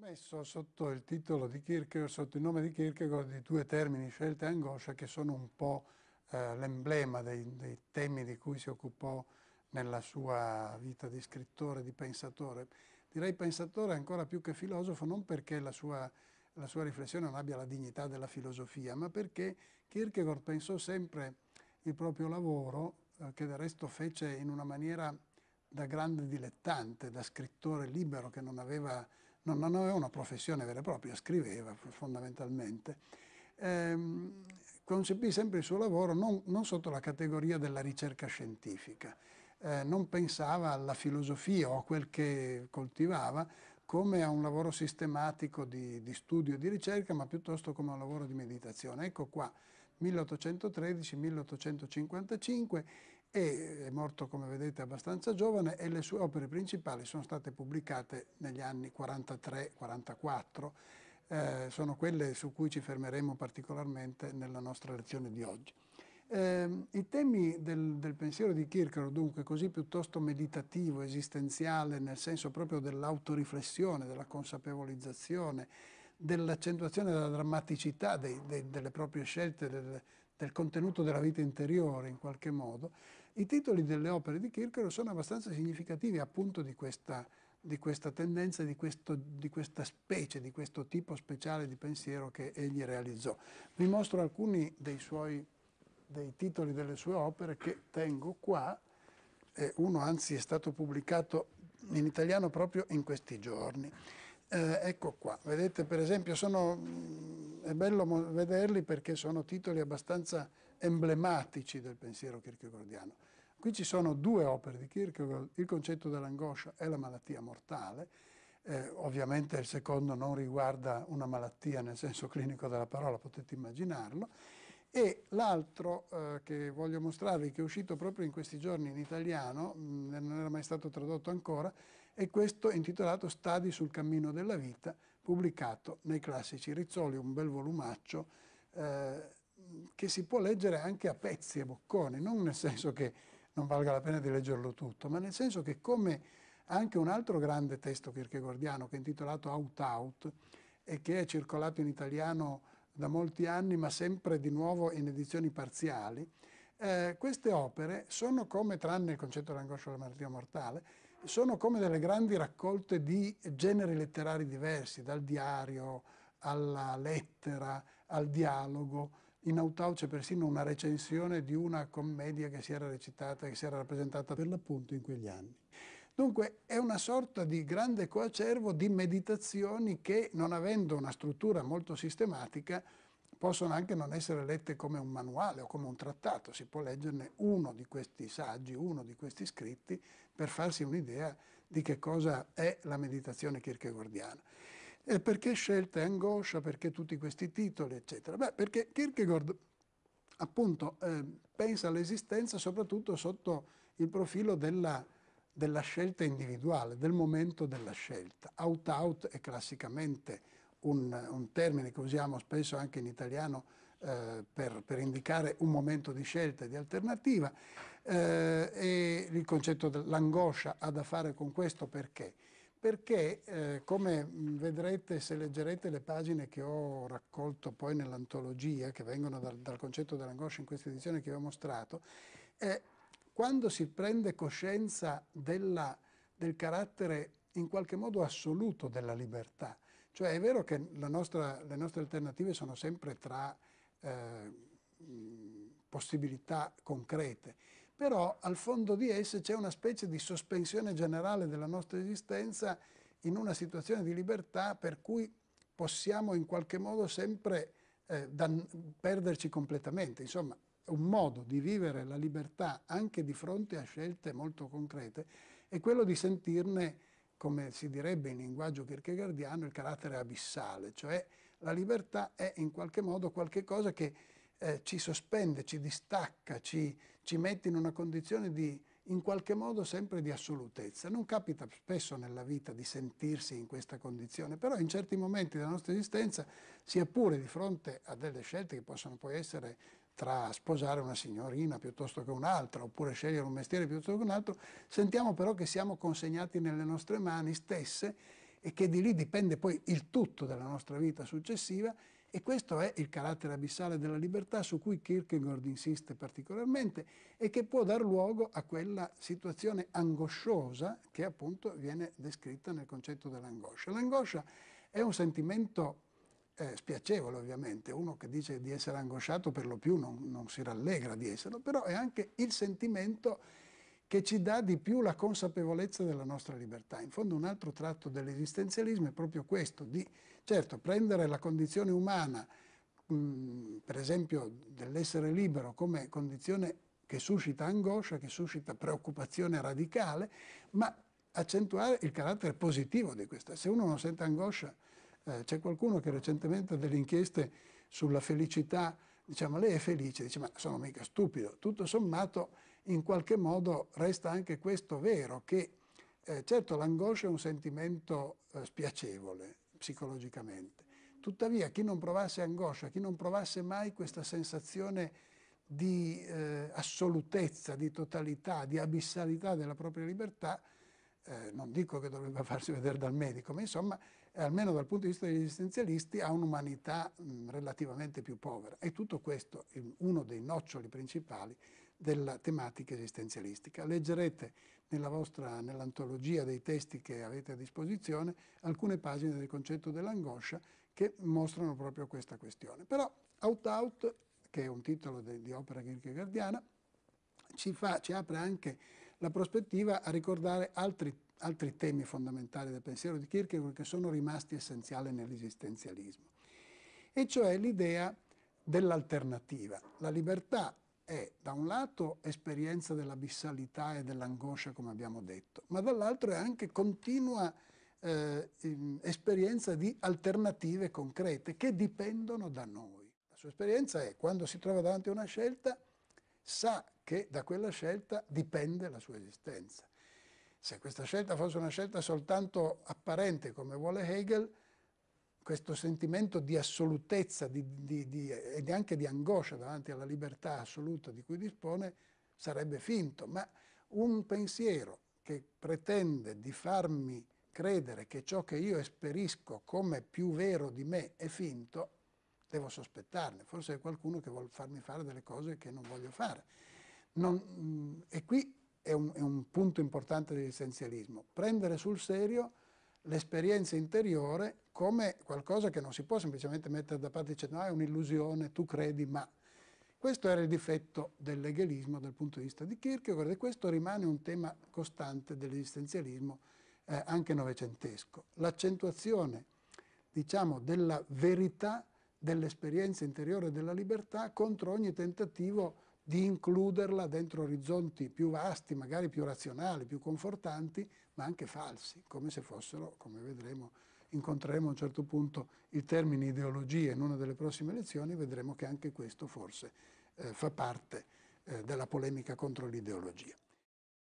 Ho messo sotto il titolo di Kierkegaard, sotto il nome di Kierkegaord, di due termini, scelta e angoscia, che sono un po' eh, l'emblema dei, dei temi di cui si occupò nella sua vita di scrittore, di pensatore. Direi pensatore ancora più che filosofo, non perché la sua, la sua riflessione non abbia la dignità della filosofia, ma perché Kierkegaard pensò sempre il proprio lavoro, eh, che del resto fece in una maniera da grande dilettante, da scrittore libero che non aveva non, aveva una professione vera e propria, scriveva fondamentalmente. Ehm, concepì sempre il suo lavoro non, non sotto la categoria della ricerca scientifica, eh, non pensava alla filosofia o a quel che coltivava come a un lavoro sistematico di, di studio e di ricerca, ma piuttosto come a un lavoro di meditazione. Ecco qua, 1813-1855, e è morto come vedete abbastanza giovane e le sue opere principali sono state pubblicate negli anni 43-44, eh, sono quelle su cui ci fermeremo particolarmente nella nostra lezione di oggi. Eh, I temi del, del, pensiero di Kierkegaard, dunque, così piuttosto meditativo, esistenziale, nel senso proprio dell'autoriflessione, della consapevolizzazione, dell'accentuazione della drammaticità dei, dei, delle proprie scelte, del, del contenuto della vita interiore in qualche modo, i titoli delle opere di Kirchhoff sono abbastanza significativi appunto di questa, di questa tendenza, di, questo, di, questa specie, di questo tipo speciale di pensiero che egli realizzò. Vi mostro alcuni dei, suoi, dei titoli delle sue opere che tengo qua, eh, uno anzi è stato pubblicato in italiano proprio in questi giorni. Eh, ecco qua, vedete per esempio sono, mm, è bello vederli perché sono titoli abbastanza emblematici del pensiero kirchegordiano. Qui ci sono due opere di Kierkegaard, il concetto dell'angoscia e la malattia mortale, eh, ovviamente il secondo non riguarda una malattia nel senso clinico della parola, potete immaginarlo, e l'altro eh, che voglio mostrarvi, che è uscito proprio in questi giorni in italiano, mh, mm, non era mai stato tradotto ancora, è questo intitolato Stadi sul cammino della vita, pubblicato nei classici Rizzoli, un bel volumaccio, eh, che si può leggere anche a pezzi e bocconi, non nel senso che non valga la pena di leggerlo tutto, ma nel senso che come anche un altro grande testo kirchegordiano, che è intitolato Out Out, e che è circolato in italiano da molti anni, ma sempre di nuovo in edizioni parziali, eh, queste opere sono come, tranne il concetto dell'angoscia della malattia mortale, sono come delle grandi raccolte di generi letterari diversi, dal diario alla lettera, al dialogo. In Autau c'è persino una recensione di una commedia che si era recitata, che si era rappresentata per l'appunto in quegli anni. Dunque è una sorta di grande coacervo di meditazioni che, non avendo una struttura molto sistematica, possono anche non essere lette come un manuale o come un trattato, si può leggerne uno di questi saggi, uno di questi scritti, per farsi un'idea di che cosa è la meditazione kierkegaardiana. E perché scelta e angoscia, perché tutti questi titoli, eccetera? Beh, perché Kierkegaard appunto eh, pensa all'esistenza soprattutto sotto il profilo della della scelta individuale, del momento della scelta. Out-out è classicamente un, un, termine che usiamo spesso anche in italiano eh, per, per, indicare un momento di scelta e di alternativa eh, e il concetto dell'angoscia ha da fare con questo perché? Perché eh, come vedrete se leggerete le pagine che ho raccolto poi nell'antologia che vengono dal, dal concetto dell'angoscia in questa edizione che vi ho mostrato, eh, quando si prende coscienza della, del carattere in qualche modo assoluto della libertà, cioè è vero che nostra, le nostre alternative sono sempre tra eh, possibilità concrete, però al fondo di esse c'è una specie di sospensione generale della nostra esistenza in una situazione di libertà per cui possiamo in qualche modo sempre eh, perderci completamente. Insomma, un modo di vivere la libertà anche di fronte a scelte molto concrete è quello di sentirne, come si direbbe in linguaggio kierkegaardiano, il carattere abissale, cioè la libertà è in qualche modo qualcosa che eh, ci sospende, ci distacca, ci, ci mette in una condizione di, in qualche modo sempre di assolutezza. Non capita spesso nella vita di sentirsi in questa condizione, però in certi momenti della nostra esistenza, sia pure di fronte a delle scelte che possono poi essere tra sposare una signorina piuttosto che un'altra, oppure scegliere un mestiere piuttosto che un altro, sentiamo però che siamo consegnati nelle nostre mani stesse e che di lì dipende poi il tutto della nostra vita successiva e questo è il carattere abissale della libertà su cui Kierkegaard insiste particolarmente e che può dar luogo a quella situazione angosciosa che appunto viene descritta nel concetto dell'angoscia. L'angoscia è un sentimento eh, spiacevole ovviamente, uno che dice di essere angosciato per lo più non, non si rallegra di esserlo, però è anche il sentimento che ci dà di più la consapevolezza della nostra libertà. In fondo un altro tratto dell'esistenzialismo è proprio questo, di certo prendere la condizione umana, mh, per esempio dell'essere libero, come condizione che suscita angoscia, che suscita preoccupazione radicale, ma accentuare il carattere positivo di questa. Se uno non sente angoscia, eh, c'è qualcuno che recentemente ha delle inchieste sulla felicità, diciamo lei è felice, dice ma sono mica stupido. Tutto sommato in qualche modo resta anche questo vero, che eh, certo l'angoscia è un sentimento eh, spiacevole psicologicamente, tuttavia chi non provasse angoscia, chi non provasse mai questa sensazione di eh, assolutezza, di totalità, di abissalità della propria libertà, eh, non dico che dovrebbe farsi vedere dal medico, ma insomma almeno dal punto di vista degli esistenzialisti, a un'umanità relativamente più povera. E tutto questo è uno dei noccioli principali della tematica esistenzialistica. Leggerete nell'antologia nell dei testi che avete a disposizione alcune pagine del concetto dell'angoscia che mostrano proprio questa questione. Però Out Out, che è un titolo de, di opera kierkegaardiana, ci, fa, ci apre anche la prospettiva a ricordare altri altri temi fondamentali del pensiero di Kierkegaard che sono rimasti essenziali nell'esistenzialismo, e cioè l'idea dell'alternativa. La libertà è da un lato esperienza dell'abissalità e dell'angoscia, come abbiamo detto, ma dall'altro è anche continua eh, esperienza di alternative concrete che dipendono da noi. La sua esperienza è quando si trova davanti a una scelta, sa che da quella scelta dipende la sua esistenza. Se questa scelta fosse una scelta soltanto apparente, come vuole Hegel, questo sentimento di assolutezza di, di, di, ed anche di angoscia davanti alla libertà assoluta di cui dispone sarebbe finto, ma un pensiero che pretende di farmi credere che ciò che io esperisco come più vero di me è finto, devo sospettarne, forse è qualcuno che vuole farmi fare delle cose che non voglio fare. Non, mm, e qui è un, è un punto importante dell'essenzialismo, prendere sul serio l'esperienza interiore come qualcosa che non si può semplicemente mettere da parte dicendo no, è un'illusione, tu credi, ma... Questo era il difetto dell'eghelismo dal punto di vista di Kierkegaard e questo rimane un tema costante dell'esistenzialismo eh, anche novecentesco. L'accentuazione, diciamo, della verità dell'esperienza interiore della libertà contro ogni tentativo di includerla dentro orizzonti più vasti, magari più razionali, più confortanti, ma anche falsi, come se fossero, come vedremo, incontreremo a un certo punto il termine ideologia in una delle prossime lezioni, vedremo che anche questo forse eh, fa parte eh, della polemica contro l'ideologia.